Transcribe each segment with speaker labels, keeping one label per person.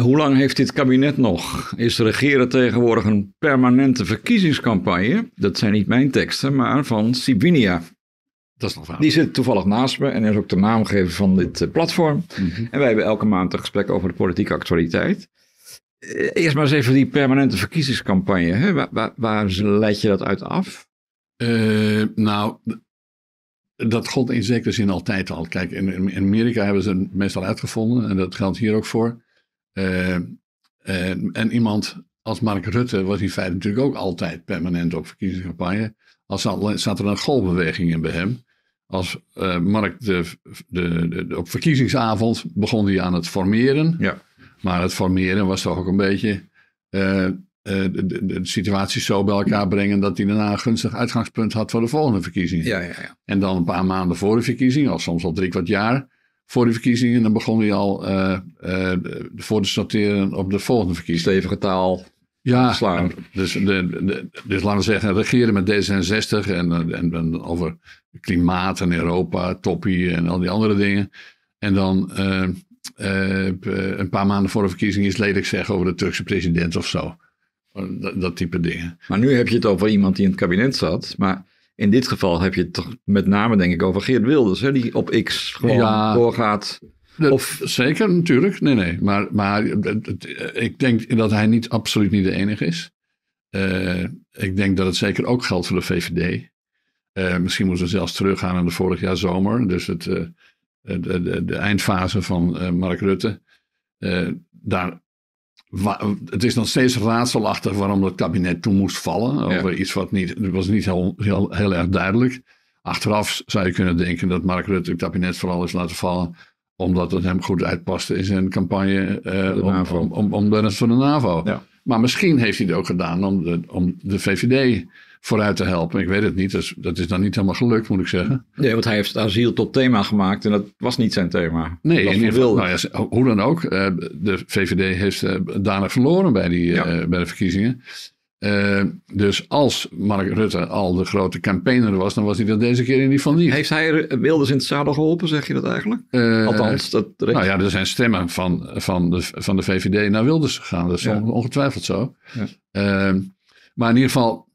Speaker 1: Hoe lang heeft dit kabinet nog? Is regeren tegenwoordig een permanente verkiezingscampagne? Dat zijn niet mijn teksten, maar van Sibinia. Dat is nog Die zit toevallig naast me en is ook de naamgever van dit eh, platform. Mhm. En wij hebben elke maand een gesprek over de politieke actualiteit. Eh, eerst maar eens even die permanente verkiezingscampagne.
Speaker 2: Hè? Waar, waar, waar, leid je dat uit af? Eh, nou, dat gold in zekere zin altijd al. Kijk, in, in Amerika hebben ze het meestal uitgevonden, en dat geldt hier ook voor. Eh, eh, en iemand als Mark Rutte was in feite natuurlijk ook altijd permanent op verkiezingscampagne. Al zat, er een golbeweging in bij hem. Als eh, Mark de, de, op verkiezingsavond begon hij aan het formeren. Ja. Maar het formeren was toch ook een beetje de, situatie zo bij elkaar brengen dat hij daarna een gunstig uitgangspunt had voor de volgende verkiezingen. Ja, ja, en dan een paar maanden voor de verkiezing, of soms al drie kwart jaar, voor de verkiezingen. Dan begon hij al eh, eh, voor te sorteren op de volgende verkiezingen. Stevige taal. Ja, slaan. Dus, de, de, dus laten we zeggen, regeren met D66 en, en, en over klimaat en Europa, toppie en al die andere dingen. En dan eh, een paar maanden voor de verkiezingen iets lelijk zeggen over de Turkse president of zo. Dat,
Speaker 1: dat type dingen. Maar nu heb je het over iemand die in het kabinet zat. Maar in dit geval heb je het toch met
Speaker 2: name, denk ik, over Geert Wilders, hè, die op X gewoon doorgaat. of... Zeker, natuurlijk. Nee, nee. Maar, maar eh, ik denk dat hij niet, absoluut niet de enige is. Eh, ik denk dat het zeker ook geldt voor de VVD. Eh, misschien moeten we zelfs teruggaan naar de vorig jaar zomer. Dus het, de, de, de, eindfase van Mark Rutte. daar het is nog steeds raadselachtig waarom dat kabinet toen moest vallen. Over iets wat niet, was niet heel, heel, heel erg duidelijk. Achteraf zou je kunnen denken dat Mark Rutte het kabinet vooral is laten vallen. omdat het hem goed uitpaste in zijn campagne eh, om, om, om, om de rest van de NAVO. Ja. Maar misschien heeft hij het ook gedaan om de, om de VVD vooruit te helpen. Ik weet het niet, dat is dan niet helemaal gelukt, moet ik
Speaker 1: zeggen. Nee, want hij heeft het asiel tot thema gemaakt en dat was niet zijn thema. Nee, in ieder geval, nou ja, hoe
Speaker 2: dan ook, eh, de VVD heeft eh, daarna verloren bij, die, eh, bij de verkiezingen. dus als Mark Rutte al de grote campaigner was, dan was hij dat deze keer in die van niet. Heeft hij Wilders in het zadel geholpen, zeg je dat eigenlijk? Althans, dat... Recht... Nou ja, er zijn stemmen van, van, de, van de VVD naar Wilders gegaan. Dat is ongetwijfeld zo. Ja. maar in ieder geval,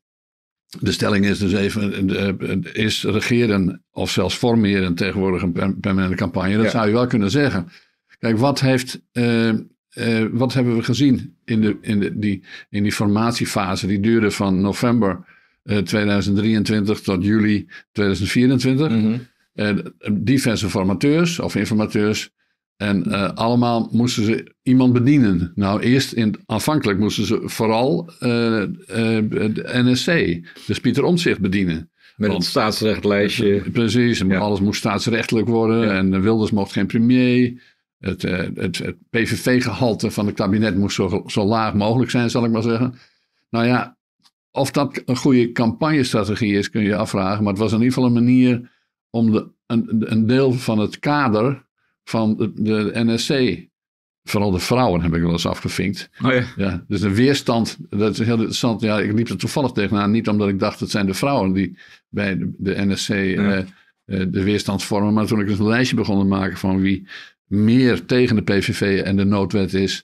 Speaker 2: de stelling is dus even, eh, eh, is regeren of zelfs formeren tegenwoordig een permanente campagne? Dat zou je wel kunnen zeggen. Kijk, wat, heeft, eh, wat hebben we gezien in, de, in, de, die, in die formatiefase? Die duurde van november 2023 tot juli 2024. Mm -hmm. diverse formateurs of informateurs en eh, allemaal moesten ze iemand bedienen. Nou, eerst in, aanvankelijk moesten ze vooral uh, uh, de NSC, dus Pieter Omtzigt, bedienen. Met Want, het staatsrechtlijstje. Precies, ja. alles moest staatsrechtelijk worden. En Wilders mocht geen premier. Het, het, het PVV-gehalte van het kabinet moest zo, zo laag mogelijk zijn, zal ik maar zeggen. Nou ja, of dat een goede campagnestrategie is, kun je afvragen. Maar het was in ieder geval een manier om de, een deel van het kader van de, de NSC. Vooral de vrouwen heb ik wel eens afgevinkt. Oh ja. ja. dus de weerstand, dat is heel interessant. Ja, ik liep er toevallig tegenaan. Niet omdat ik dacht, het zijn de vrouwen die bij de, de NSC eh, eh, de weerstand vormen. Maar toen ik dus een lijstje begon te maken van wie meer tegen de PVV en de noodwet is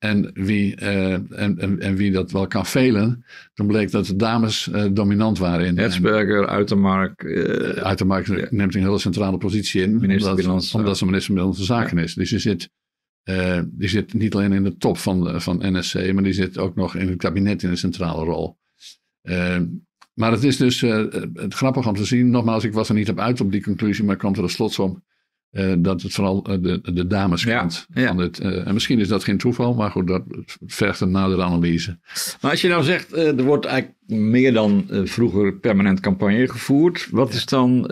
Speaker 2: en wie, eh, en, en, en, wie dat wel kan velen, toen bleek dat de dames eh, dominant waren. In, Hertzberger, Uitermark. Uh, Uitermark neemt een hele centrale positie in, minister omdat, omdat ze minister van Binnenlandse Zaken is. Dus die zit, die zit niet alleen in de top van, van NSC, maar die zit ook nog in het kabinet in een centrale rol. maar het is dus het grappig om te zien, nogmaals, ik was er niet op uit op die conclusie, maar ik kwam er tot slot om eh, dat het vooral eh, de, de dameskant van het. Eh, en misschien is dat geen toeval, maar goed, dat vergt een nadere analyse.
Speaker 1: Maar als je nou zegt, er wordt eigenlijk meer dan vroeger permanent campagne gevoerd. Wat is dan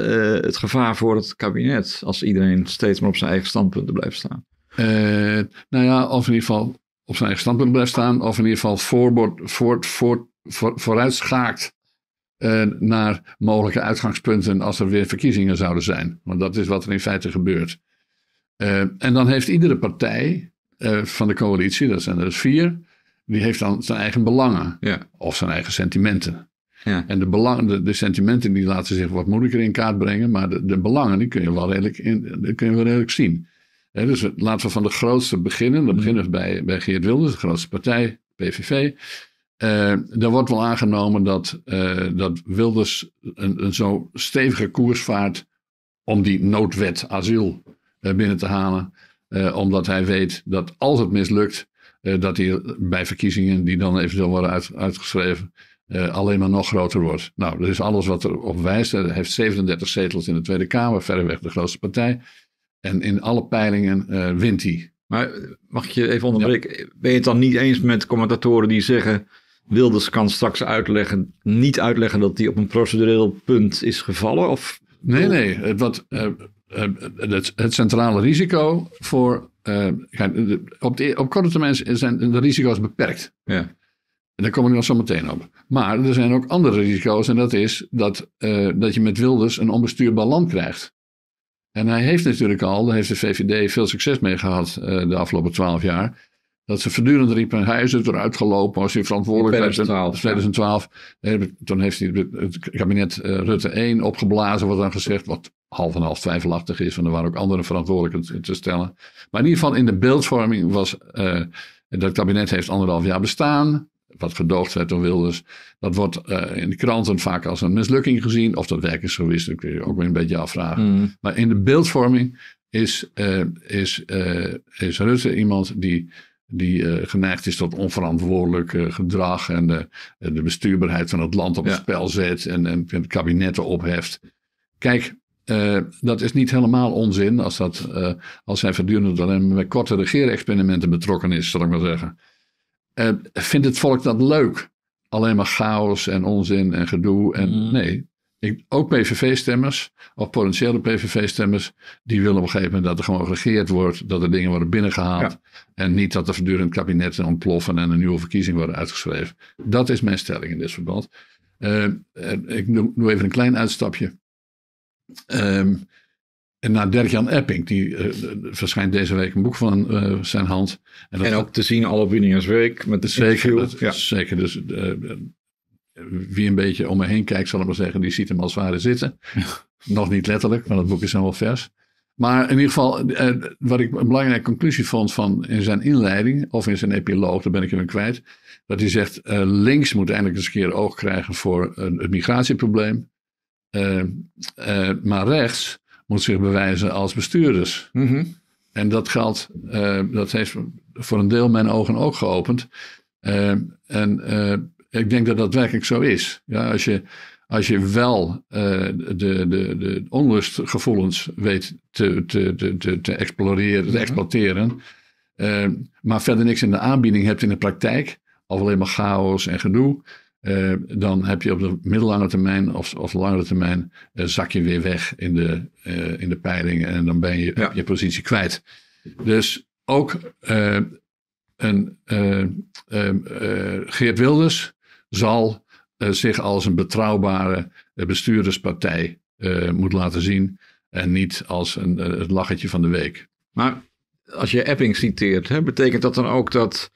Speaker 1: het gevaar voor het kabinet als iedereen steeds maar op zijn eigen standpunten blijft staan?
Speaker 2: nou ja, of in ieder geval op zijn eigen standpunt blijft staan, of in ieder geval voor, voor, voor vooruitschaakt eh, naar mogelijke uitgangspunten als er weer verkiezingen zouden zijn. Want dat is wat er in feite gebeurt. Eh, en dan heeft iedere partij eh, van de coalitie, dat zijn er vier, die heeft dan zijn eigen belangen ja. of zijn eigen sentimenten. Ja. En de, belang, de, sentimenten die laten zich wat moeilijker in kaart brengen, maar de, belangen die kun je wel redelijk, in, kun je wel redelijk zien. dus laten we van de grootste beginnen. Dan mhm. beginnen we bij, bij Geert Wilders, de grootste partij, PVV. Uh, er wordt wel aangenomen dat, eh, dat Wilders een, een, zo stevige koers vaart om die noodwet asiel eh, binnen te halen. omdat hij weet dat als het mislukt, dat hij bij verkiezingen die dan eventueel worden uitgeschreven, alleen maar nog groter wordt. Nou, dat is alles wat erop wijst. Hij heeft 37 zetels in de Tweede Kamer, verreweg de grootste partij. En in alle peilingen wint hij.
Speaker 1: Maar mag ik je even onderbreken? Ben je het dan niet eens met commentatoren die zeggen Wilders kan straks uitleggen, niet uitleggen dat hij op een procedureel punt is gevallen? Of...
Speaker 2: Nee, nee. Wat, eh, eh, het, het, centrale risico voor. Eh, op, de, op korte termijn zijn de risico's beperkt. Ja. En daar kom ik nog zo meteen op. Maar er zijn ook andere risico's. En dat is dat, dat je met Wilders een onbestuurbaar land krijgt. En hij heeft natuurlijk al, daar heeft de VVD veel succes mee gehad de afgelopen twaalf jaar dat ze voortdurend riepen, hij is er eruit gelopen als hij verantwoordelijk In 2012. 2012. Toen heeft hij het kabinet eh, Rutte 1 opgeblazen, wordt dan gezegd. Wat half en half twijfelachtig is, want er waren ook andere verantwoordelijken te stellen. Maar in ieder geval in de beeldvorming was, uh, dat kabinet heeft anderhalf jaar bestaan. Wat gedoogd werd door Wilders. Dat wordt eh, in de kranten vaak als een mislukking gezien. Of dat werk is geweest, dat kun je ook weer een beetje afvragen. Mm. Maar in de beeldvorming is, is, is Rutte iemand die die eh, geneigd is tot onverantwoordelijk eh, gedrag en de, eh, de, bestuurbaarheid van het land op het spel zet en, en kabinetten opheft. Kijk, dat is niet helemaal onzin als, dat, als hij voortdurend alleen met korte regeerexperimenten betrokken is, zal ik maar zeggen. vindt het volk dat leuk? Alleen maar chaos en onzin en gedoe. En mm. nee, ik, ook PVV-stemmers of potentiële PVV-stemmers, die willen op een gegeven moment dat er gewoon geregeerd wordt, dat er dingen worden binnengehaald en niet dat er voortdurend kabinetten ontploffen en een nieuwe verkiezing worden uitgeschreven. Dat is mijn stelling in dit verband. Ehm, ik doe, even een klein uitstapje. Um, en naar dirk Epping, die eh, eh, verschijnt deze week een boek van eh, zijn hand. En, ook te zien alle Winningers Week met de zeker, ja. Zeker, dus wie een beetje om me heen kijkt, zal ik maar zeggen, die ziet hem als ware zitten. Nog niet letterlijk, want het boek is helemaal wel vers. Maar in ieder geval, eh, wat ik een belangrijke conclusie vond van in zijn inleiding, of in zijn epiloog, daar ben ik hem kwijt, dat hij zegt, eh, links moet eindelijk eens een keer oog krijgen voor een, het migratieprobleem, eh, eh maar rechts moet zich bewijzen als bestuurders. Mhm. En dat geldt, eh, dat heeft voor een deel mijn ogen ook geopend. Eh, en ik denk dat dat werkelijk zo is. Ja, als, je, als je wel eh, de, de, de onrustgevoelens weet te, te, te, te, exploreren, te exploiteren, eh, maar verder niks in de aanbieding hebt in de praktijk, of alleen maar chaos en gedoe, eh, dan heb je op de middellange termijn of, of langere termijn zak je weer weg in de, in de peilingen en dan ben je je positie kwijt. Dus ook een Geert Wilders zal eh, zich als een betrouwbare eh, bestuurderspartij eh, moet laten zien. En niet als een, het lachertje van de week. Maar als je Epping
Speaker 1: citeert, hè, betekent dat dan ook dat,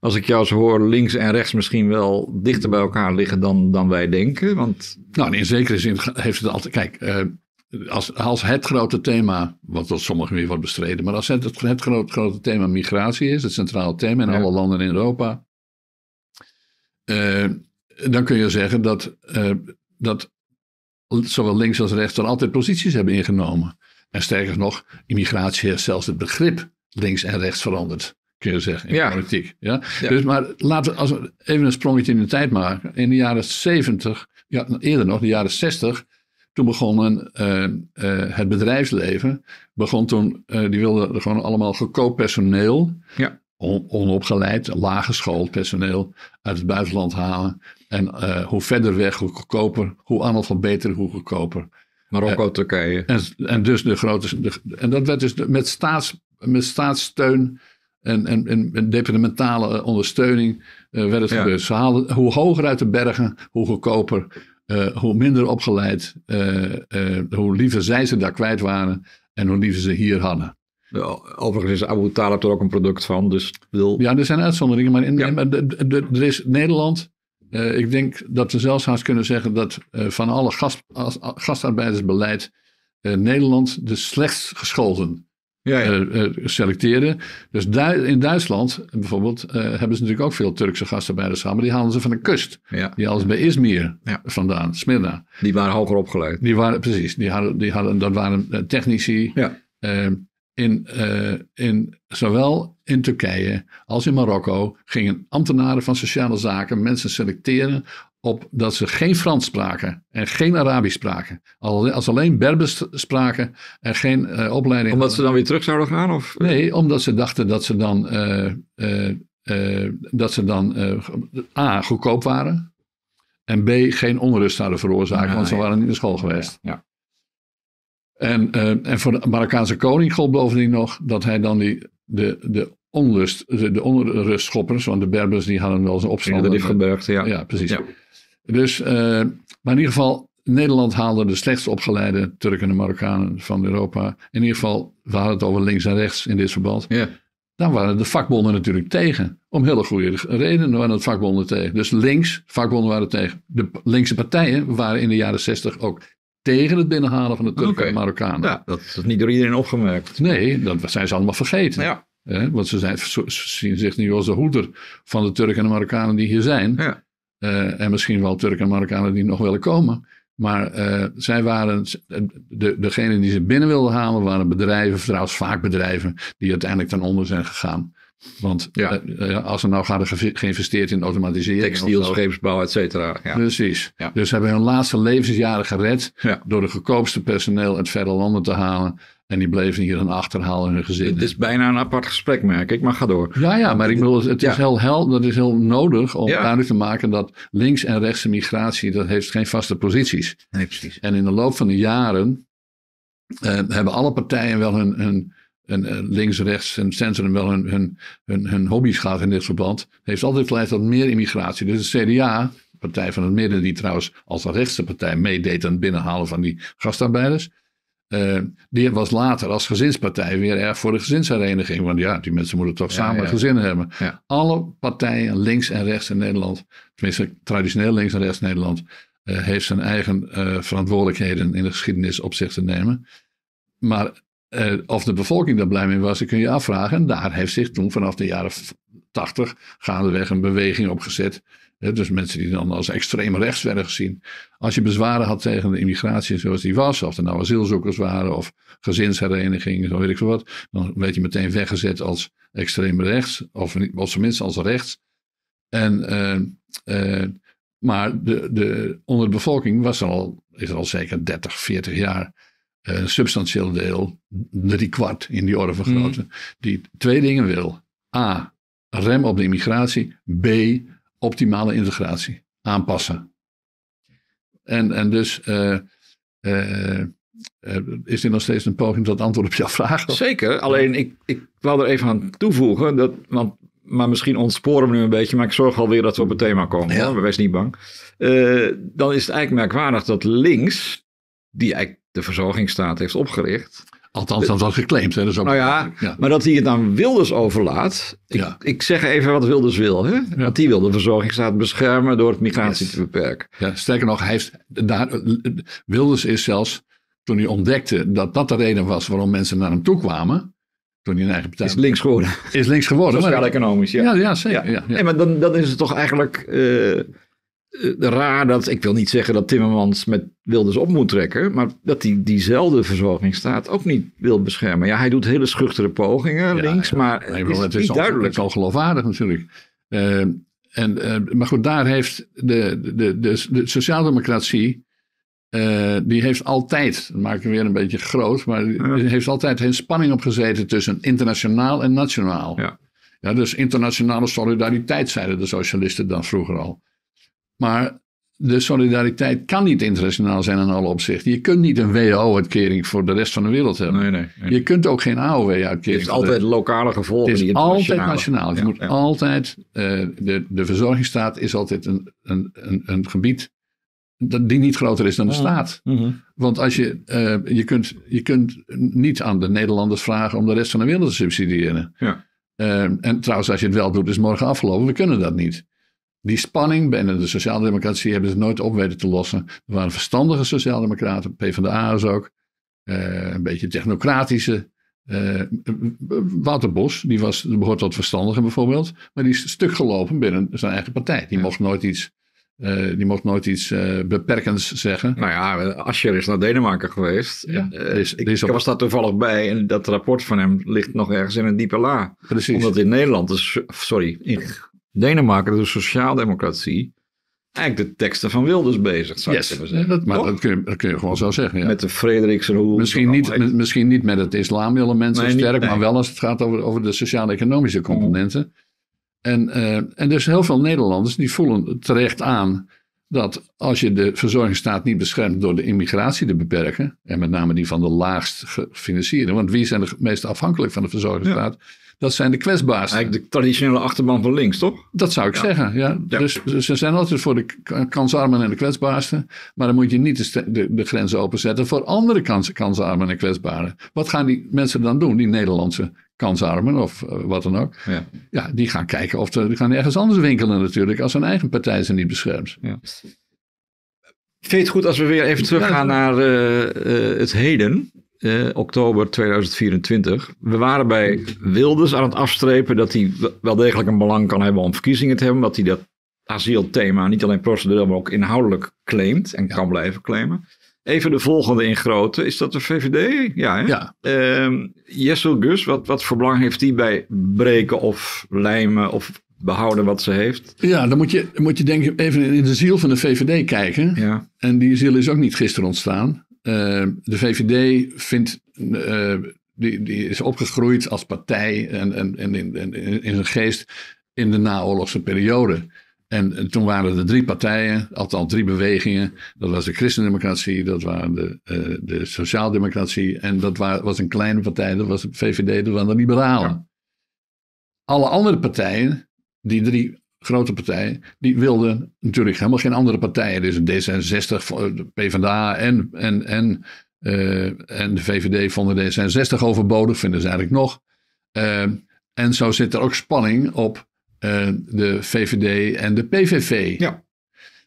Speaker 1: als ik jou eens hoor, links en rechts misschien wel dichter
Speaker 2: bij elkaar liggen dan, dan wij denken? Want... Nou, in zekere zin heeft het altijd. Kijk, als, als het grote thema, wat door sommigen weer wordt bestreden, maar als het, het, het grote, grote thema migratie is, het centrale thema in alle landen in Europa, eh, dan kun je zeggen dat, eh, dat zowel links als rechts dan altijd posities hebben ingenomen. En sterker nog, immigratie heeft zelfs het begrip links en rechts veranderd, kun je zeggen, in politiek. Ja? Dus, maar laten we als we even een sprongetje in de tijd maken. In de jaren 70, ja, eerder nog, de jaren 60, toen begon eh, het bedrijfsleven, begon toen, die wilden gewoon allemaal goedkoop personeel. Ja onopgeleid, laaggeschoold personeel uit het buitenland halen. En eh, hoe verder weg, hoe goedkoper, hoe beter hoe goedkoper. Marokko, Turkije. En, en dus de grote. en dat werd dus met, staats, met staatssteun en, en, en, departementale eh, ondersteuning eh, werd het gebeurd. Ze haalden, hoe hoger uit de bergen, hoe goedkoper, hoe minder opgeleid, hoe liever zij ze daar kwijt waren en hoe liever ze hier hadden. Overigens is Abu Talib er ook een product van. Dus wil... Ja, er zijn uitzonderingen. Maar in, er is Nederland. Eh, ik denk dat we zelfs haast kunnen zeggen dat eh, van alle gast, gastarbeidersbeleid eh, Nederland de slechtst gescholden ja, ja. selecteerde. Dus in Duitsland bijvoorbeeld hebben ze natuurlijk ook veel Turkse gastarbeiders maar Die halen ze van de kust. Die halen ze bij Izmir vandaan, Smyrna. Die waren hoger opgeleid. Die waren, precies. Die hadden, die hadden, dat waren technici. Ja. Ehm, in, eh, in, zowel in Turkije als in Marokko gingen ambtenaren van sociale zaken mensen selecteren op dat ze geen Frans spraken en geen Arabisch spraken. Als alleen Berbers spraken en geen uh, opleiding. Omdat ze dan weer terug zouden gaan? Of? Nee, omdat ze dachten dat ze dan, eh, dat ze dan A, goedkoop waren. En B, geen onrust zouden veroorzaken, ah, want ze waren niet in school geweest. ja. En, eh, en voor de Marokkaanse koning gold bovendien nog dat hij dan die, de, de onlust, de, onrustschoppers, want de Berbers die hadden wel zijn opstand. Ja, heeft gebeurd, ja. Ja, precies. Dus, eh, maar in ieder geval, Nederland haalde de slechtst opgeleide Turken en Marokkanen van Europa. In ieder geval, we hadden het over links en rechts in dit verband. Ja. Dan waren de vakbonden natuurlijk tegen. Om hele goede redenen waren het vakbonden tegen. Dus links, vakbonden waren tegen. De linkse partijen waren in de jaren zestig ook tegen het binnenhalen van de Turken en Marokkanen. Ja, dat is niet door iedereen opgemerkt. Nee, dat zijn ze allemaal vergeten. want ze, zijn, zien zich nu als de hoeder van de Turken en de Marokkanen die hier zijn. Ja. Eh, en misschien wel Turken en Marokkanen die nog willen komen. Maar eh, zij waren, de, degene die ze binnen wilden halen, waren bedrijven, trouwens vaak bedrijven, die uiteindelijk dan onder zijn gegaan. Want eh, eh, ja. als er nou gaat geïnvesteerd in automatisering. Textiel, scheepsbouw, et cetera. Ja. Precies. Dus ze hebben hun laatste levensjaren gered. door de goedkoopste personeel uit verre landen te halen. En die bleven hier dan achterhalen in hun gezin. Het is bijna een apart gesprek, merk ik, maar ga door. Ja, ja maar ik bedoel, het is, heel, dat is heel nodig om ja. duidelijk te maken dat links- en rechtse migratie, dat heeft geen vaste posities. Nee, precies. En in de loop van de jaren eh, hebben alle partijen wel hun, hun, en, en eh, links, rechts en centrum wel hun, hun, hun, hun hobby's gehad in dit verband, heeft altijd geleid tot meer immigratie. Dus het CDA, Partij van het Midden, die trouwens als de rechtse partij meedeed aan het binnenhalen van die gastarbeiders, eh, die was later als gezinspartij weer erg voor de gezinshereniging. Want ja, die mensen moeten toch samen gezinnen hebben. Alle partijen, links en rechts in Nederland, tenminste traditioneel links en rechts Nederland, eh, heeft zijn eigen verantwoordelijkheden in de geschiedenis op zich te nemen. Maar eh, of de bevolking daar blij mee was, kun je afvragen. En daar heeft zich toen vanaf de jaren 80 gaandeweg een beweging op gezet. dus mensen die dan als extreem rechts werden gezien. Als je bezwaren had tegen de immigratie zoals die was, of er nou asielzoekers waren of gezinsherenigingen, zo weet ik veel wat, dan werd je meteen weggezet als extreem rechts, of, of tenminste als rechts. En, eh, eh, maar de, de, onder de bevolking was er al, is er al zeker 30, 40 jaar eh, een substantieel deel, drie kwart in die orde van mm. grootte, die twee dingen wil. A, rem op de immigratie. B, optimale integratie. Aanpassen. En, en dus eh, eh, is dit nog steeds een poging tot antwoord op jouw vraag? Zeker, alleen ik, ik wou er even aan
Speaker 1: toevoegen, dat, want, maar misschien ontsporen we nu een beetje, maar ik zorg alweer dat we op het thema komen. Ja. wees niet bang. dan is het eigenlijk merkwaardig dat links, die eigenlijk de verzorgingsstaat heeft opgericht. Althans, dat was geclaimd. Hè? Nou ja, maar dat hij het aan Wilders overlaat. Ik, ik zeg even wat Wilders wil. Hè? Want die wil de verzorgingsstaat beschermen door het migratie
Speaker 2: te beperken. sterker nog, hij heeft, daar, Wilders is zelfs, toen hij ontdekte dat dat de reden was waarom mensen naar hem toe kwamen. Toen hij een eigen partij... Is links geworden. Is links geworden. Sociaal-economisch, ja. Ja, ja zeker. Ja. Nee,
Speaker 1: maar dan, dan is het toch eigenlijk... Eh, eh, raar dat, ik wil niet zeggen dat Timmermans met Wilders op moet trekken, maar dat hij diezelfde verzorgingsstaat ook niet wil beschermen. Ja, hij doet hele schuchtere pogingen links, maar nee, het is, niet duidelijk. Het is
Speaker 2: al geloofwaardig natuurlijk. Eh, en, eh, maar goed, daar heeft de, de, de, de, de sociaaldemocratie, die heeft altijd, dat maak ik weer een beetje groot, maar die heeft altijd een spanning op gezeten tussen internationaal en nationaal. Ja. Ja, dus internationale solidariteit zeiden de socialisten dan vroeger al. Maar de solidariteit kan niet internationaal zijn in alle opzichten. Je kunt niet een wo uitkering voor de rest van de wereld hebben. Nee, nee, Je kunt ook geen AOW-uitkering. Het is altijd
Speaker 1: lokale gevolgen. Het is altijd nationaal.
Speaker 2: je moet altijd, eh, de, de verzorgingsstaat is altijd een, een, een, een gebied dat, die niet groter is dan de staat. Mhm. Want als je, eh, je, kunt, je kunt niet aan de Nederlanders vragen om de rest van de wereld te subsidiëren. Ja. Eh, en trouwens, als je het wel doet, is morgen afgelopen. We kunnen dat niet. Die spanning binnen de sociaaldemocratie hebben ze nooit op weten te lossen. Er waren verstandige sociaaldemocraten, is ook. Eh, een beetje technocratische. Uh, Wouter Bos, die was, behoort tot verstandige, bijvoorbeeld. Maar die is stuk gelopen binnen zijn eigen partij. Die mocht nooit iets uh, die mocht nooit iets beperkends zeggen. Nou ja, Ascher is naar Denemarken geweest.
Speaker 1: is, ik was daar toevallig bij en dat rapport van hem ligt nog ergens in een diepe la. Precies. Omdat in Nederland, is, sorry, in Denemarken, de sociaaldemocratie,
Speaker 2: eigenlijk de teksten van Wilders bezig, zou ik zeggen. Dat, maar dat kun, je, dat kun, je, gewoon zo zeggen, ja. Met de Frederiksen Misschien niet, met, misschien niet met het islamelement zo sterk, maar wel als het gaat over, de sociaal-economische componenten. En, eh, en dus heel veel Nederlanders die voelen terecht aan dat als je de verzorgingsstaat niet beschermt door de immigratie te beperken, en met name die van de laagst gefinancierde, want wie zijn de meest afhankelijk van de verzorgingsstaat? Dat zijn de kwetsbaarsten. Eigenlijk de traditionele achterban van links, toch? Dat zou ik zeggen, ja. Dus, ze zijn altijd voor de kansarmen en de kwetsbaarsten. Maar dan moet je niet de, de, grenzen openzetten voor andere kansarmen en kwetsbaren. Wat gaan die mensen dan doen, die Nederlandse kansarmen of eh, wat dan ook. Ja. ja, die gaan kijken of ze gaan ergens anders winkelen natuurlijk, als hun eigen partij ze niet beschermt. Ja.
Speaker 1: Vind het goed als we weer even teruggaan naar eh, eh, het heden? Eh, oktober 2024. We waren bij Wilders aan het afstrepen dat hij wel degelijk een belang kan hebben om verkiezingen te hebben. Dat hij dat asielthema niet alleen procedureel, maar ook inhoudelijk claimt en kan blijven claimen. Even de volgende in grootte. Is dat de
Speaker 2: VVD?
Speaker 1: Ja. Hè? ja. Ehm, Jessel Gus, wat, wat voor belang heeft die bij breken of lijmen of behouden wat ze heeft.
Speaker 2: Ja, dan moet je, moet je denk ik even in de ziel van de VVD kijken. Ja. En die ziel is ook niet gisteren ontstaan. Ehm, de VVD vindt, eh, die, die is opgegroeid als partij en, en, en in, en, in zijn geest in de naoorlogse periode. En toen waren er drie partijen, althans drie bewegingen. Dat was de Christendemocratie, dat waren de, uh, de Sociaaldemocratie en dat was een kleine partij, dat was de VVD, dat waren de Liberalen. Alle andere partijen, die drie grote partijen, die wilden natuurlijk helemaal geen andere partijen. Dus D66, eh, PvdA en, en, en, eh, en de VVD vonden D66 overbodig, vinden ze eigenlijk nog. Eh, en zo zit er ook spanning op de VVD en de PVV. Ja.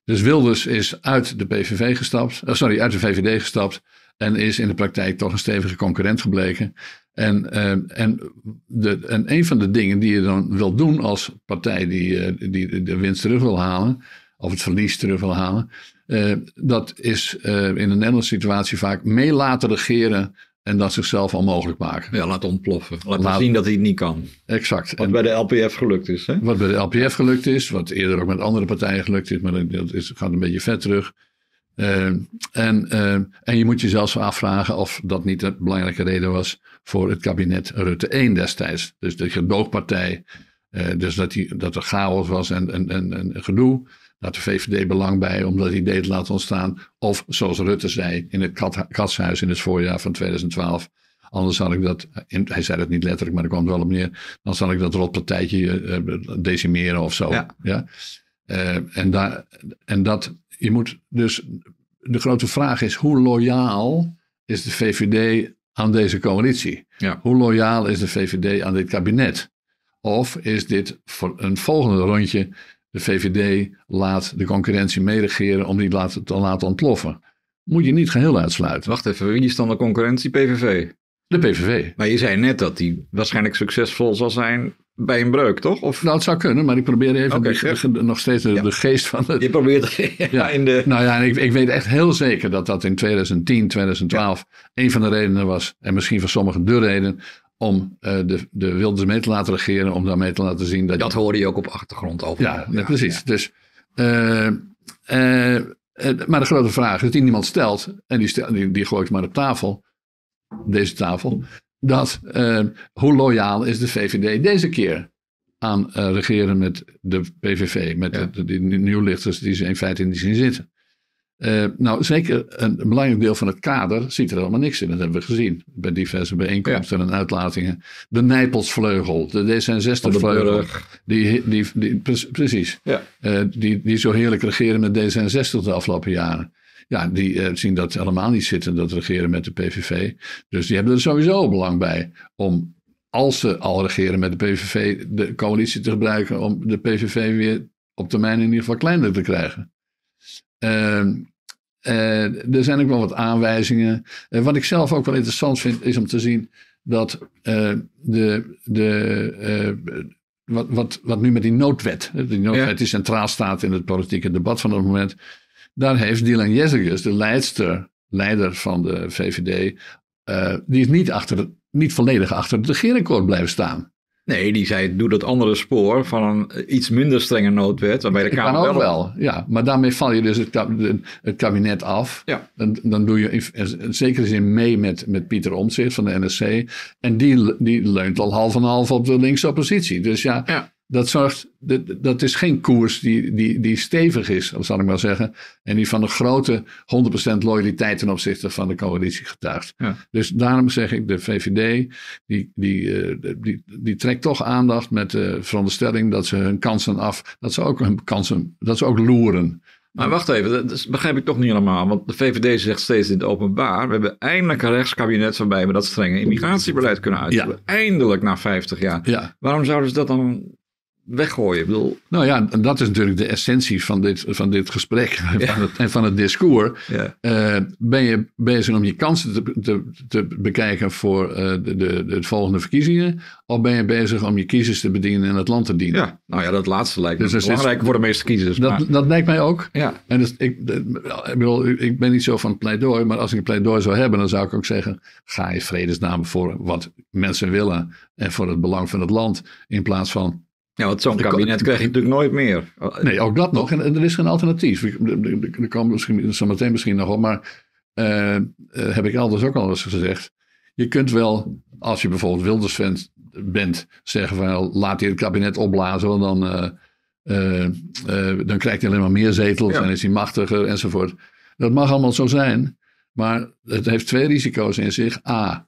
Speaker 2: Dus Wilders is uit de PVV gestapt, sorry, uit de VVD gestapt. En is in de praktijk toch een stevige concurrent gebleken. En, ehm, en, de, en een van de dingen die je dan wil doen als partij die, eh, die de winst terug wil halen, of het verlies terug wil halen, eh, dat is eh, in een Nederlandse situatie vaak mee laten regeren en dat zichzelf onmogelijk maken. Ja, laat ontploffen. laten zien dat hij het niet kan. Exact. Wat bij de LPF gelukt is. Hè? Wat bij de LPF gelukt is, wat eerder ook met andere partijen gelukt is, maar dat is, gaat een beetje vet terug. Eh, en, eh, en je moet je zelfs afvragen of dat niet de belangrijke reden was voor het kabinet Rutte 1 destijds. Dus de gedoogpartij, uh, dus dat, die, dat er chaos was en, en, en, en gedoe. Daar de VVD belang bij omdat hij idee te laten ontstaan. Of zoals Rutte zei in het katshuis in het voorjaar van 2012. Anders had ik dat, hij zei het niet letterlijk, maar er kwam er wel op neer. Dan zal ik dat rotpartijtje decimeren of zo. Ja. en, en dat je moet dus, de grote vraag is hoe loyaal is de VVD aan deze coalitie? Hoe loyaal is de VVD aan dit kabinet? Of is dit voor een volgende rondje, de VVD laat de concurrentie meeregeren om die te laten ontploffen? Moet je niet geheel uitsluiten. Wacht even, wie is dan de
Speaker 1: concurrentie? PVV? De PVV. Maar je zei net dat die waarschijnlijk succesvol zal zijn
Speaker 2: bij een breuk, toch? Of? Nou, het zou kunnen, maar ik probeer even nog steeds de, geest van het... Je probeert ja, in de... Nou ja, ik, ik, weet echt heel zeker dat dat in 2010, 2012... een van de redenen was, en misschien voor sommigen de reden... om eh, de, de Wilders mee te laten regeren, om daarmee te laten zien... Dat, dat hoorde je ook op achtergrond over. Ja, precies. Dus... Eh, eh, maar de grote vraag is die niemand stelt, en die, die, die gooit maar op tafel, deze tafel, dat eh, hoe loyaal is de VVD deze keer aan uh, regeren met de PVV, met de, die nieuwlichters die ze in feite in die zin zitten. Eh, nou, zeker een, belangrijk deel van het kader ziet er helemaal niks in. Dat hebben we gezien bij diverse bijeenkomsten en uitlatingen. De Nijpelsvleugel, de D66-vleugel. Die, die, precies. Ja. die, die zo heerlijk regeren met D66 de afgelopen jaren ja, die eh, zien dat helemaal niet zitten, dat regeren met de PVV. Dus die hebben er sowieso belang bij om, als ze al regeren met de PVV, de coalitie te gebruiken om de PVV weer op termijn in ieder geval kleiner te krijgen. Ehm, eh, er zijn ook wel wat aanwijzingen. Eh, wat ik zelf ook wel interessant vind, is om te zien dat de, de, wat, wat, wat nu met die noodwet, die noodwet die centraal staat in het politieke debat van het moment, daar heeft Dylan Jezegus, de leidster, leider van de VVD, eh, die is niet, achter, niet volledig achter het regeerakkoord blijven staan. Nee, die zei: doe dat andere spoor van een eh, iets minder strenge noodwet. Waarbij de Kamer wel, wel. Ja, maar daarmee val je dus het kabinet af. Ja. Dan, dan doe je eh, in zekere zin mee met, met Pieter Omtzigt van de NSC. En die, die leunt al half en half op de linkse oppositie. Dus ja, ja dat, zorgt, dat is geen koers die, die, die stevig is, zal ik maar zeggen. En die van een grote 100% loyaliteit ten opzichte van de coalitie getuigt. Dus daarom zeg ik, de VVD, die, die, eh, die, die trekt toch aandacht met de veronderstelling dat ze hun kansen af, dat ze ook hun kansen, dat ze ook loeren.
Speaker 1: Maar wacht even, dat begrijp ik toch niet helemaal. Want de VVD zegt steeds in het openbaar: we hebben eindelijk een rechtskabinet waarbij we dat strenge immigratiebeleid kunnen uitvoeren. Eindelijk na 50 jaar. Ja. Waarom zouden ze
Speaker 2: dat dan weggooien. bedoel... Nou ja, en dat is natuurlijk de essentie van dit, van dit gesprek van het, en van het discours. Ja. Eh, ben je bezig om je kansen te, te, bekijken voor eh, de, de, de, volgende verkiezingen? Of ben je bezig om je kiezers te bedienen en het land te dienen? Ja, nou ja, dat laatste lijkt me dus belangrijk voor de meeste kiezers. Dat, dat lijkt mij ook. Ja. En dus, ik, eh, bedoel, ik ben niet zo van pleidooi, maar als ik een pleidooi zou hebben, dan zou ik ook zeggen: ga je vredesnaam voor wat mensen willen en voor het belang van het land, in plaats van ja, want zo'n kabinet krijg je natuurlijk nooit meer. Nee, ook dat nog. En, er is geen alternatief. Er komen misschien zo meteen misschien nog op, maar eh, eh, heb ik elders ook al eens gezegd. Je kunt wel, als je bijvoorbeeld Wilders bent, zeggen van laat hij het kabinet opblazen, want dan, uh, dan krijgt hij alleen maar meer zetels en is hij machtiger enzovoort. Dat mag allemaal zo zijn, maar het heeft twee risico's in zich. A,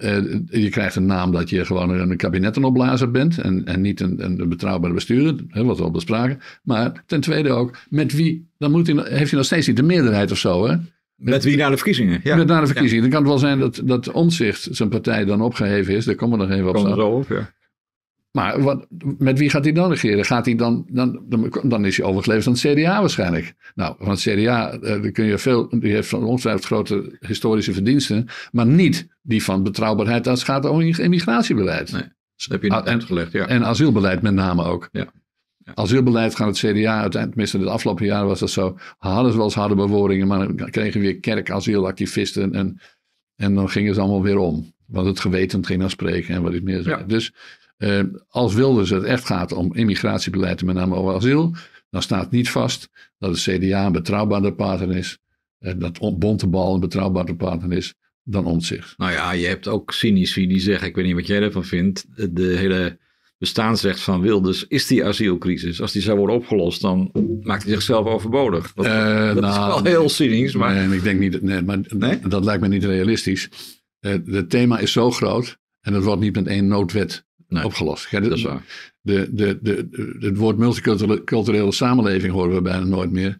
Speaker 2: eh, je krijgt een naam dat je gewoon een kabinettenopblazer bent en, en niet een, een betrouwbare bestuurder, hè, wat we al bespraken. Maar ten tweede ook, met wie, dan moet hij, heeft hij nog steeds niet de meerderheid of zo. Hè? Met, wie naar de verkiezingen? Ja. Met naar de verkiezingen. Ja. Dan kan het wel zijn dat, dat ontzicht zijn partij dan opgeheven is. Daar komen we nog even op. zo ja. Maar wat, met wie gaat hij dan regeren? Gaat hij dan, dan, dan, is hij overgeleverd aan het CDA waarschijnlijk. Nou, van het CDA eh, uh, kun je veel, die heeft van ongetwijfeld grote historische verdiensten, maar niet die van betrouwbaarheid als het gaat om immigratiebeleid. Nee, dus dat heb je niet ah, uitgelegd, ja. En asielbeleid met name ook. Ja. Asielbeleid gaat het CDA, tenminste de afgelopen jaren was dat zo, hadden ze wel eens harde bewoordingen, maar dan kregen we weer kerkasielactivisten en, en dan gingen ze allemaal weer om. Want het geweten ging dan spreken en wat is meer. Ja. Dus eh, als Wilders het echt gaat om immigratiebeleid met name over asiel, dan staat niet vast dat het CDA een betrouwbare partner is, eh, dat Bontebal een betrouwbare partner is, dan zich.
Speaker 1: Nou ja, je hebt ook cynici die zeggen, ik weet niet wat jij ervan vindt, de hele bestaansrecht van Wilders is die asielcrisis. Als die zou worden opgelost, dan maakt hij zichzelf overbodig. Dat, eh, dat is nou, wel heel cynisch.
Speaker 2: Maar... Nee, ik denk niet, nee, maar dat lijkt me niet realistisch. Het thema is zo groot en het wordt niet met één noodwet opgelost. dat is waar. De, de, de, het woord multiculturele samenleving horen we bijna nooit meer.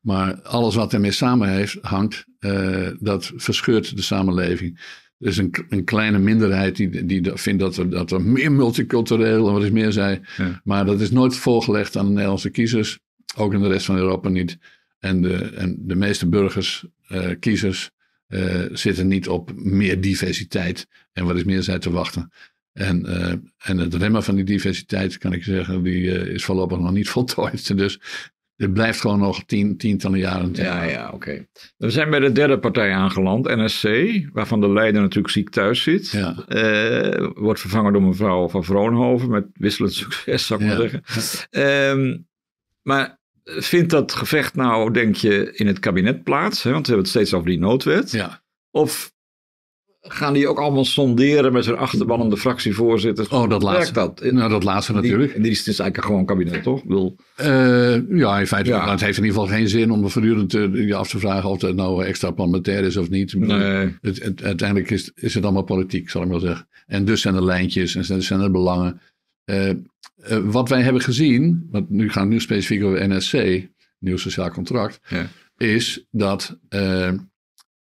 Speaker 2: Maar alles wat ermee samenhangt, uh, eh, dat verscheurt de samenleving. Er is een, een kleine minderheid die, die vindt dat er, dat er meer multicultureel en wat is meer zij, Maar dat is nooit voorgelegd aan de Nederlandse kiezers. Ook in de rest van Europa niet. En de, en de meeste burgers, eh, kiezers, eh, zitten niet op meer diversiteit en wat is meer zij te wachten. En, eh, en het remmen van die diversiteit, kan ik zeggen, die eh, is voorlopig nog niet voltooid. Dus het blijft gewoon nog tien, tientallen jaren. Ja, ja, oké. We zijn bij de derde partij aangeland, NSC,
Speaker 1: waarvan de leider natuurlijk ziek thuis zit. Ja. Eh, wordt vervangen door mevrouw van Vroonhoven met wisselend succes, zou ik maar zeggen. Ehm, maar vindt dat gevecht nou, denk je, in het kabinet plaats? Hè? Want we hebben het steeds over die noodwet. Ja. Of gaan die ook allemaal sonderen met zijn de fractievoorzitters? Oh, dat laatste.
Speaker 2: Dat? Nou, dat laatste natuurlijk. Die, die is dus eigenlijk gewoon kabinet, toch? Eh, ja, in feite. Ja. het heeft in ieder geval geen zin om voortdurend eh, je af te vragen of dat nou eh, extra parlementair is of niet. Nee. Het, uiteindelijk is, is het allemaal politiek, zal ik maar zeggen. En dus zijn er lijntjes en dus zijn er belangen. wat wij hebben gezien, want nu gaan we nu specifiek over NSC, Nieuw Sociaal Contract, is dat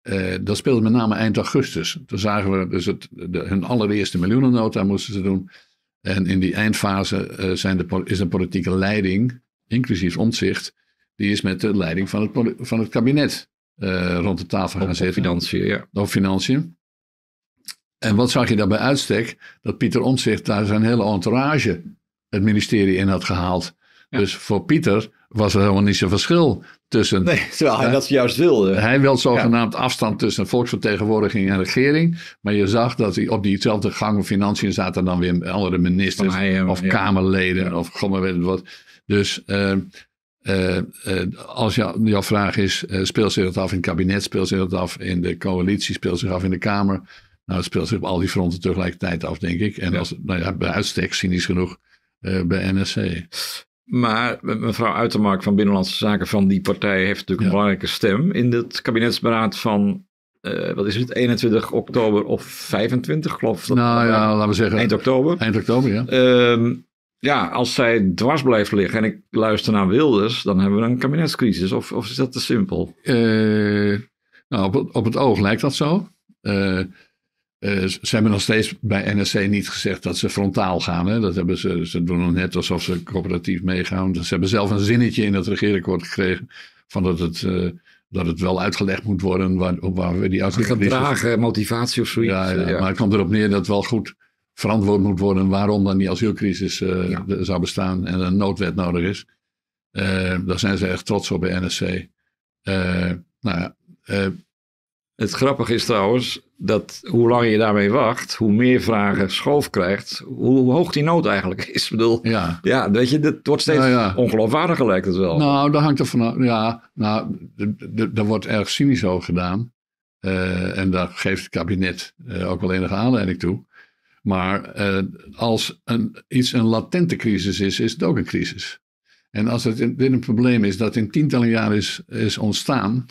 Speaker 2: eh, dat speelde met name eind augustus. Toen zagen we dus het, de, hun allereerste miljoenennota moesten ze doen. En in die eindfase uh, zijn de, is een politieke leiding, inclusief ontzicht, die is met de leiding van het, van het kabinet eh, rond de tafel gaan zitten. financiën, ja. Op financiën. En wat zag je daarbij uitstek? Dat Pieter Omtzigt daar zijn hele entourage het ministerie in had gehaald. Dus voor Pieter was er helemaal niet zo'n verschil tussen. Nee, terwijl hij uh, dat juist wilde. Hij wil zogenaamd afstand tussen volksvertegenwoordiging en regering. Maar je zag dat hij op diezelfde gang van financiën zaten dan weer andere ministers of Kamerleden of god maar weet wat. Dus eh, eh, eh, als jouw vraag is, speelt zich dat af in het kabinet, speelt zich dat af in de coalitie, speelt zich af in de Kamer? Nou, het speelt zich op al die fronten tegelijkertijd af, denk ik. En als, nou ja, bij uitstek, cynisch genoeg, bij NSC.
Speaker 1: Maar mevrouw Uitermark van Binnenlandse Zaken van die partij heeft natuurlijk een belangrijke stem in het kabinetsberaad van eh, wat is het, 21 oktober of 25, geloof ik. Nou ja, laten we zeggen. Eind oktober. Eind oktober, ja. Ehm, ja, als zij dwars blijft liggen en ik luister naar Wilders, dan hebben we een
Speaker 2: kabinetscrisis. Of, of is dat te simpel? Uh, nou, op, op, het oog lijkt dat zo. Eh, uh, ze hebben nog steeds bij NSC niet gezegd dat ze frontaal gaan. Hè? Dat hebben ze, ze doen nog net alsof ze coöperatief meegaan. Dus ze hebben zelf een zinnetje in het regeerakkoord gekregen. van dat het, eh, dat het wel uitgelegd moet worden. waar, waar we die uitgelegd Gedragen, motivatie of zoiets. Eh, ja, maar het komt erop neer dat wel goed verantwoord moet worden. waarom dan die asielcrisis uh, zou bestaan en een noodwet nodig is. daar zijn ze echt trots op bij NSC. nou ja. Het grappige is trouwens
Speaker 1: dat hoe langer je daarmee wacht, hoe meer vragen schoof krijgt, hoe hoog die nood eigenlijk is. bedoel, ja, ja weet je, het wordt steeds ongeloofwaardiger lijkt het wel.
Speaker 2: Nou, dat hangt er vanaf. Ja, nou, daar wordt erg cynisch over gedaan. Eh, en daar geeft het kabinet eh, ook wel enige aanleiding toe. Maar eh, als een, iets een latente crisis is, is het ook een crisis. En als het in, dit een probleem is dat in tientallen jaren is, is ontstaan,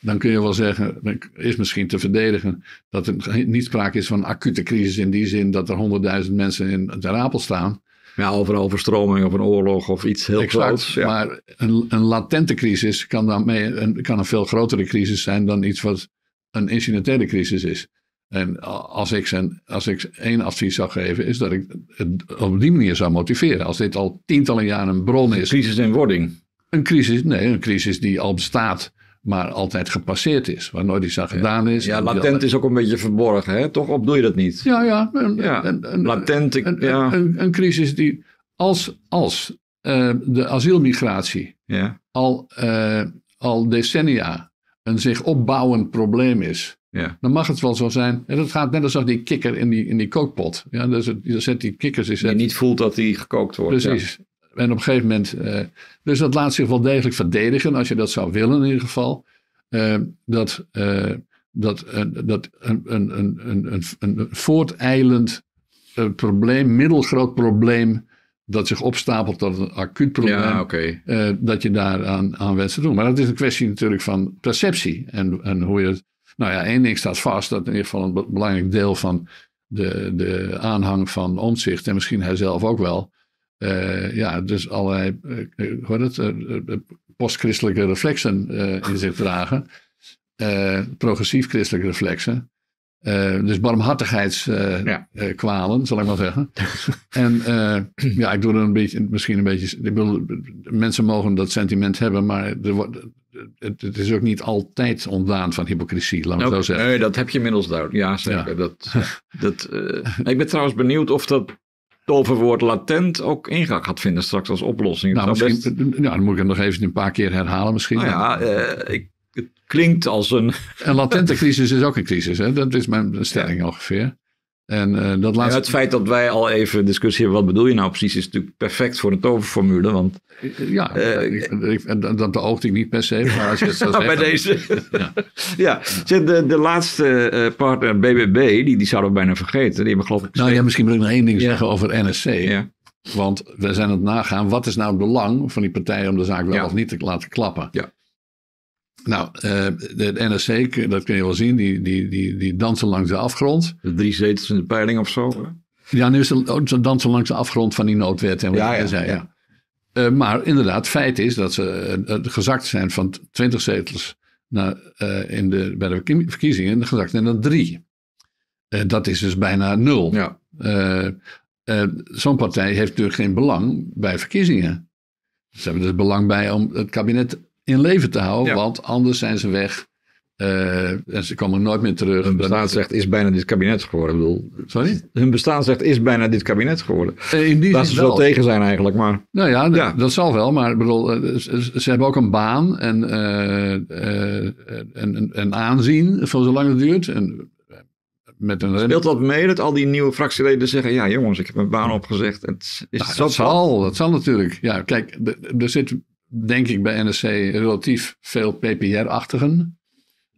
Speaker 2: dan kun je wel zeggen, is misschien te verdedigen dat er niet sprake is van acute crisis in die zin dat er honderdduizend mensen in de rapel staan. Ja, over een overstroming of een oorlog of iets heel exact, groots. Ja. Maar een, een, latente crisis kan, daarmee een, kan een veel grotere crisis zijn dan iets wat een incidentele crisis is. En als ik, zijn, als ik één advies zou geven, is dat ik het op die manier zou motiveren. Als dit al tientallen jaren een bron is. Een crisis in wording. Een crisis, nee, een crisis die al bestaat maar altijd gepasseerd is, waar nooit iets aan gedaan is. Ja, latent is ook een beetje verborgen, hè? toch? Of doe je dat niet? Ja, ja. Een, ja. Een, een, latent. ja. een, crisis die, als, als eh, de asielmigratie ja. al, eh, al decennia een zich opbouwend probleem is, ja. Dan mag het wel zo zijn. En dat gaat net als die kikker in die, in die kookpot. Ja, dus het, zet die kikkers. je zet... niet voelt dat die gekookt wordt. Precies. En op een gegeven moment. Eh, dus dat laat zich wel degelijk verdedigen, als je dat zou willen in ieder geval. Eh, dat eh, dat, dat een, een, een, een, een voortijlend probleem, middelgroot probleem dat zich opstapelt tot een acuut probleem, ja, dat je daar aan, aan wenst te doen. Maar dat is een kwestie natuurlijk van perceptie en, en hoe je Nou ja, één ding staat vast, dat in ieder geval een belangrijk deel van de, de aanhang van omzicht en misschien hij zelf ook wel, eh, ja, dus allerlei eh, eh, hoor het, postchristelijke reflexen in zich dragen. progressief christelijke reflexen. dus barmhartigheidskwalen, zal ik maar zeggen. en ja, ik doe er een beetje, misschien een beetje. Ik mensen mogen dat sentiment hebben, maar het, is ook niet altijd ontdaan van hypocrisie, laat ik zo zeggen. Nee, dat
Speaker 1: heb je inmiddels duidelijk. Ja, zeker. Dat, dat, ik ben trouwens benieuwd of dat toverwoord latent ook ingang gaat vinden straks als oplossing. Nou, nou, dan moet ik het nog even een paar keer herhalen misschien. Nou ja, eh, ik, het klinkt als een... Een latente crisis is ook een crisis. Hè? Dat is mijn stelling ongeveer. En eh, dat laatste... ja, het feit dat wij al even discussie hebben, wat bedoel je nou precies, is natuurlijk perfect voor de toverformule. Want, eh, ja, eh, dat beoogde ik niet per se, als Bij deze. ja, ja. De, de laatste
Speaker 2: partner, BBB, die, die zouden we bijna vergeten. Die hebben geloof ik... Nou ja, misschien moet ik nog één ding zeggen over NSC. Ja. Want we zijn aan het nagaan, wat is nou het belang van die partijen om de zaak wel of niet te laten klappen? Ja. Nou, het eh, NRC, dat kun je wel zien, die, die, die, die dansen langs de afgrond. De drie zetels in de peiling of zo. Ja, nu is het ook oh, dansen langs de afgrond van die noodwet en wat ja, ja, zei. Ja. Eh, maar inderdaad, feit is dat ze eh, gezakt zijn van 20 zetels naar, in de, bij de verkiezingen, gezakt zijn naar drie. dat is dus bijna nul. Ja. Zo'n partij heeft natuurlijk geen belang bij verkiezingen. Ze hebben dus belang bij om het kabinet in leven te houden. Want anders zijn ze weg. Eh, en ze komen nooit meer terug. Hun
Speaker 1: bestaansrecht is bijna dit kabinet geworden. Ik bedoel, Sorry? Hun bestaansrecht is bijna dit kabinet geworden. Eh, in ze wel tegen zijn eigenlijk. Maar,
Speaker 2: nou ja, dat zal wel. Maar bedoel, eh, ze, hebben ook een baan en, en, en, aanzien voor zolang het duurt. En
Speaker 1: met een Speelt dat mee dat al die nieuwe fractieleden zeggen... ja jongens, ik heb mijn baan opgezegd.
Speaker 2: Het is nou, dat, zal, dat zal natuurlijk. Ja, kijk, er zit denk ik, bij NSC relatief veel PPR-achtigen.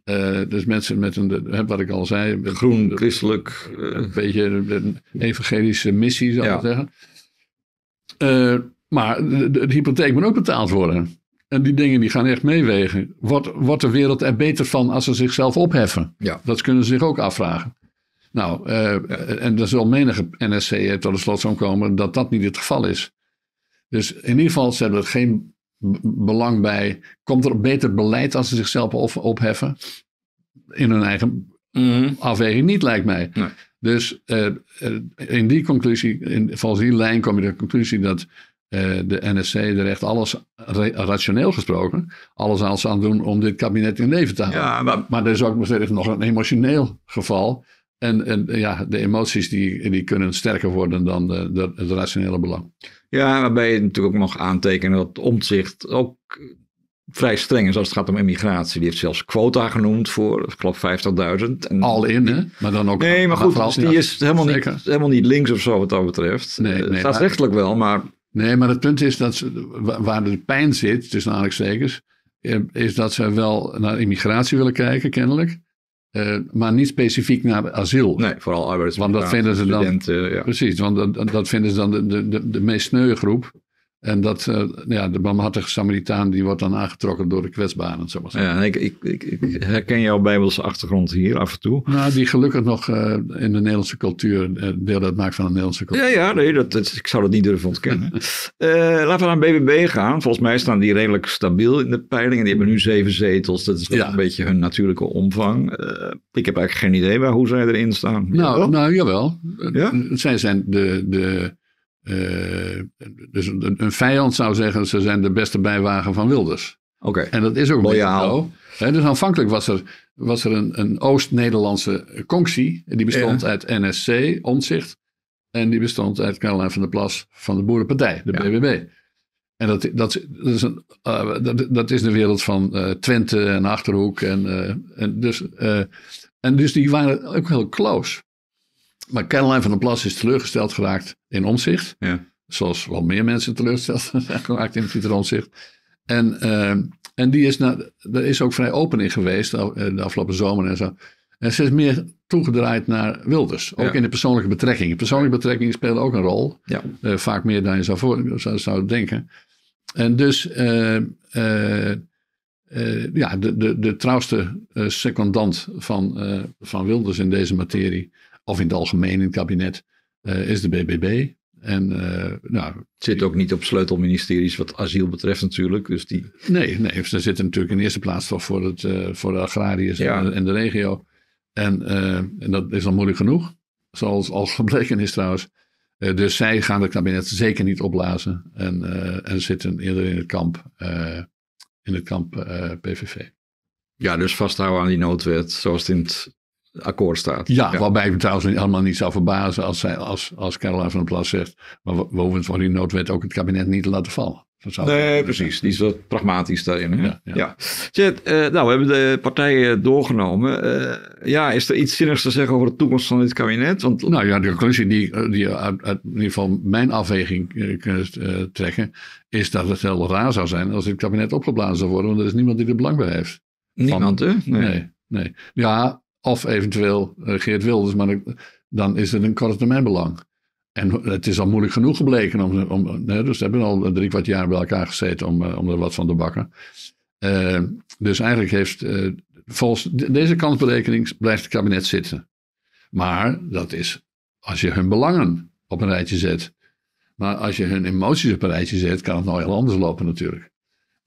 Speaker 2: Eh, dus mensen met een, wat ik al zei, groen, christelijk. een eh. beetje evangelische missie, zou ik zeggen. Eh, maar de, hypotheek moet ook betaald worden. En die dingen die gaan echt meewegen. Wordt, de wereld er beter van als ze zichzelf opheffen? Ja. Dat kunnen ze zich ook afvragen. Nou, en er zal menige NSC tot de slot zo komen dat dat niet het geval is. Dus in ieder geval, ze hebben er geen belang bij? Komt er beter beleid als ze zichzelf opheffen? In hun eigen mhm. afweging niet, lijkt mij. Dus eh, eh, in die conclusie, in, volgens die lijn kom je tot de conclusie dat eh, de NSC er echt alles, rationeel gesproken, alles aan zou doen om dit kabinet in leven te houden. Ja, maar... maar er is ook nog een emotioneel geval. En, en ja, de emoties die, die kunnen sterker worden dan het rationele belang. Ja, waarbij je natuurlijk ook nog aantekenen dat omzicht ook
Speaker 1: vrij streng is als het gaat om immigratie. Die heeft zelfs quota genoemd voor, ik geloof, 50.000. Al in,
Speaker 2: hè? Maar dan ook... Nee, maar goed, die is helemaal niet, helemaal niet links of zo wat dat betreft. Nee, nee, eh, wel, maar... Nee, maar het punt is dat ze, waar de pijn zit, tussen aanhalingstekens, eh, is dat ze wel naar immigratie willen kijken, kennelijk. Eh, maar niet specifiek naar asiel. Nee, vooral arbeidsmigranten, want dat vinden ze dan, ja. Precies, want dat, dat, vinden ze dan de, de, de meest sneuwe groep. En dat, eh, ja, de barmhartige Samaritaan die wordt dan aangetrokken door de kwetsbaren, maar. Ja, ik, ik, ik, herken jouw Bijbelse achtergrond hier af en
Speaker 1: toe. Nou, die
Speaker 2: gelukkig nog eh, in de Nederlandse cultuur uh, deel uitmaakt van de Nederlandse cultuur.
Speaker 1: Ja, ja nee, dat, ik zou dat niet durven ontkennen. laten we naar BBB gaan. Volgens mij staan die redelijk stabiel in de peilingen. Die hebben nu zeven zetels. Dat is toch een beetje hun natuurlijke omvang. ik heb eigenlijk geen idee
Speaker 2: waar, hoe zij erin staan. Nou, jawel? nou jawel. Ja? Zij zijn de... de eh, dus een, een, vijand zou zeggen, ze zijn de beste bijwagen van Wilders. Oké. En dat is ook loyaal. He, dus aanvankelijk was er, was er een, een Oost-Nederlandse conctie. Die bestond uit NSC, ontzicht En die bestond uit Caroline van der Plas van de Boerenpartij, de ja. BBB. En dat, dat, dat, is een, eh, dat, dat, is de wereld van uh, Twente en Achterhoek. En, en, dus, en dus die waren ook heel close. Maar Caroline van der Plas is teleurgesteld geraakt in omzicht. Ja. Zoals wel meer mensen teleurgesteld zijn geraakt in Pieter Omzicht. En, eh, en die is, nou, daar is ook vrij open in geweest eh, de afgelopen zomer en zo. En ze is meer toegedraaid naar Wilders. Ook in de persoonlijke betrekkingen. Persoonlijke betrekkingen spelen ook een rol. Ja. Eh, vaak meer dan je zou, voor, zou, zou denken. En dus, ja, de, de, de trouwste secondant van, van Wilders in deze materie of in het algemeen in het kabinet, eh, is de BBB. En, eh, nou, het zit ook niet op sleutelministeries wat asiel betreft natuurlijk. Dus die... Nee, nee, ze dus zitten natuurlijk in eerste plaats toch voor, het, eh, voor de agrariërs en, en, de regio. En, en dat is dan moeilijk genoeg, zoals al gebleken is trouwens. dus zij gaan het kabinet zeker niet opblazen en, en zitten eerder in het kamp, in het kamp PVV. Ja, dus vasthouden aan die noodwet, zoals het in het akkoord staat. Ja, ja. waarbij het trouwens allemaal niet zou verbazen als, zij, als, als Caroline van der Plas zegt, maar het van die noodwet ook het kabinet niet laten vallen. nee, precies. Die is wat pragmatisch daarin. Ja,
Speaker 1: ja. Zet, eh, nou, we hebben de partijen doorgenomen. Eh, ja, is er iets zinnigs
Speaker 2: te zeggen over de toekomst van dit kabinet? Want... Nou ja, de conclusie die, eh, die uit, in ieder geval mijn afweging uh, kunt trekken, is dat het heel raar zou zijn als dit kabinet opgeblazen zou worden, want er is niemand die er belang bij heeft. Niemand, hè? nee. nee. Nee. Ja, of eventueel eh, Geert Wilders, maar dan is het een korte termijnbelang. belang. En het is al moeilijk genoeg gebleken. Om, dus ze hebben al drie kwart jaar bij elkaar gezeten om, eh, om er wat van te bakken. Eh, dus eigenlijk heeft, volgens deze kansberekening blijft het kabinet zitten. Maar dat is als je hun belangen op een rijtje zet. Maar als je hun emoties op een rijtje zet, kan het nou heel anders lopen natuurlijk.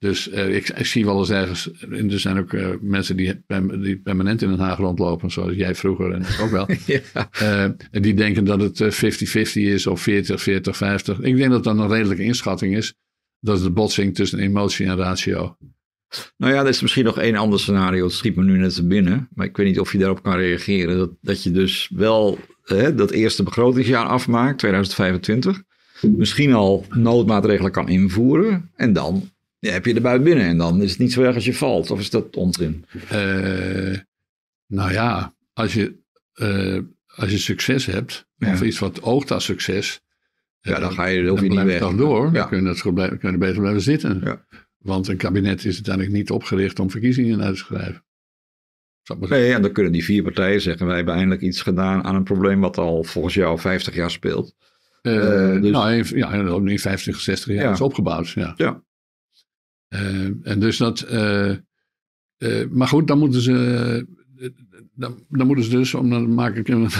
Speaker 2: Dus eh, ik, ik, zie wel eens ergens. Er zijn ook eh, mensen die, die, permanent in Den Haag rondlopen, zoals jij vroeger en ook wel. ja. Eh, die denken dat het 50-50 is of 40, 40, 50. Ik denk dat dat een redelijke inschatting is. Dat is de botsing tussen emotie en ratio.
Speaker 1: Nou ja, er is misschien nog één ander scenario. Dat schiet me nu net binnen. Maar ik weet niet of je daarop kan reageren. Dat, dat je dus wel hè, dat eerste begrotingsjaar afmaakt, 2025. Misschien al noodmaatregelen kan invoeren. En dan ja, heb je buiten binnen en dan is het niet
Speaker 2: zo erg als je valt. Of is dat onzin? Eh, nou ja, als je, eh, als je succes hebt, of iets wat oogt als succes. Ja, dan eh, ga je, heel veel niet weg. Dan door, dan kun je, dat kun je beter blijven zitten. Want een kabinet is uiteindelijk niet opgericht om verkiezingen uit te schrijven. Nee, en dan kunnen die vier partijen zeggen: wij hebben
Speaker 1: eindelijk iets gedaan aan een probleem wat al volgens jou 50 jaar speelt. Uh, dus... Nou,
Speaker 2: ja, niet 50, 60 jaar is opgebouwd. Ja. ja. Eh, en dus dat. Eh, eh, maar goed, dan moeten ze. Dan, dan, moeten ze dus, om, dan maak ik een,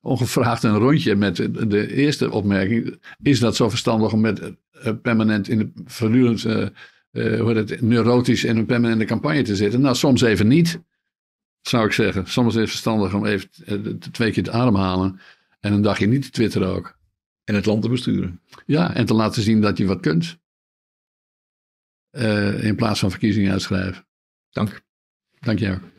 Speaker 2: ongevraagd een rondje met de eerste opmerking. Is dat zo verstandig om met permanent in de voortdurend uh, het, neurotisch in een permanente campagne te zitten? Nou, soms even niet, zou ik zeggen. Soms is het verstandig om even twee keer te ademhalen en een dagje niet te twitteren ook. En het land te besturen. Ja, en te laten zien dat je wat kunt. Eh, in plaats van verkiezingen uitschrijven. Dank. Dank jij